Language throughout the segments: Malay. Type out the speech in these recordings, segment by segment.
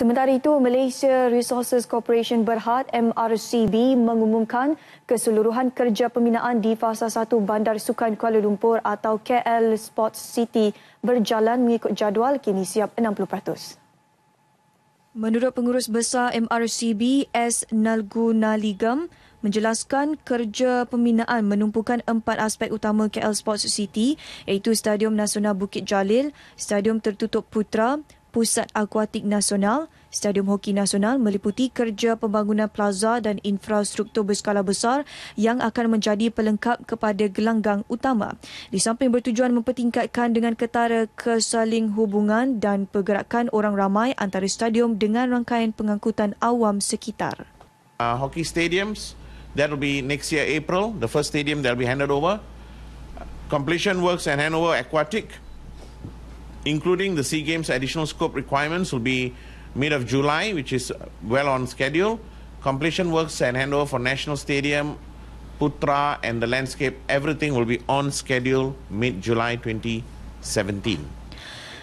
Sementara itu, Malaysia Resources Corporation Berhad MRCB mengumumkan keseluruhan kerja pembinaan di fasa 1 Bandar Sukan Kuala Lumpur atau KL Sports City berjalan mengikut jadual kini siap 60%. Menurut pengurus besar MRCB S Nalgunaligam menjelaskan kerja pembinaan menumpukan empat aspek utama KL Sports City iaitu Stadium Nasional Bukit Jalil, Stadium Tertutup Putra, Pusat Akuatik Nasional, Stadium Hoki Nasional meliputi kerja pembangunan plaza dan infrastruktur berskala besar yang akan menjadi pelengkap kepada gelanggang utama. Di samping bertujuan mempertingkatkan dengan ketara kesaling hubungan dan pergerakan orang ramai antara stadium dengan rangkaian pengangkutan awam sekitar. Uh, hockey stadiums, that will be next year April, the first stadium that will be handed over. Completion works and handover aquatic. including the SEA Games additional scope requirements, will be mid of July, which is well on schedule. Completion works and handover for National Stadium, Putra, and the landscape, everything will be on schedule mid July 2017.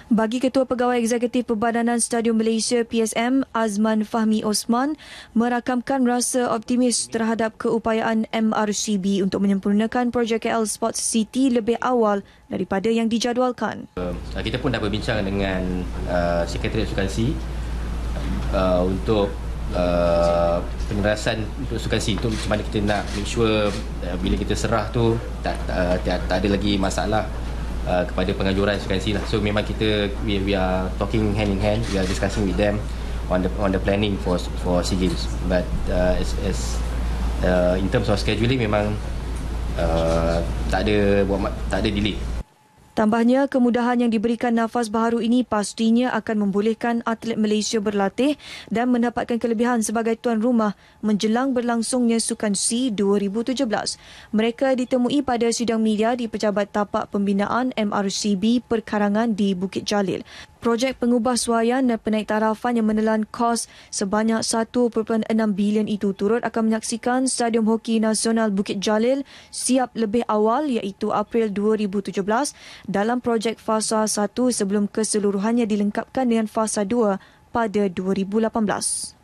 Bagi Ketua Pegawai Eksekutif Perbadanan Stadium Malaysia PSM Azman Fahmi Osman, merakamkan rasa optimis terhadap keupayaan MRCB untuk menyempurnakan projek KL Sports City lebih awal daripada yang dijadualkan. Uh, kita pun dah berbincang dengan uh, Sekretari Sukan C uh, untuk uh, penerasan untuk Sukan C itu macam mana kita nak make sure uh, bila kita serah tu tak, tak, tak, tak ada lagi masalah uh, kepada penganjuran sukan lah. So memang kita we, we are talking hand in hand, we are discussing with them on the on the planning for for SEA Games. But uh, as as uh, in terms of scheduling memang uh, tak ada buat tak ada delay. Tambahnya, kemudahan yang diberikan nafas baharu ini pastinya akan membolehkan atlet Malaysia berlatih dan mendapatkan kelebihan sebagai tuan rumah menjelang berlangsungnya Sukan C 2017. Mereka ditemui pada sidang media di Pejabat Tapak Pembinaan MRCB Perkarangan di Bukit Jalil. Projek pengubah suayan dan penaik tarafan yang menelan kos sebanyak 1.6 bilion itu turut akan menyaksikan Stadium Hoki Nasional Bukit Jalil siap lebih awal iaitu April 2017 dalam projek fasa 1 sebelum keseluruhannya dilengkapkan dengan fasa 2 pada 2018.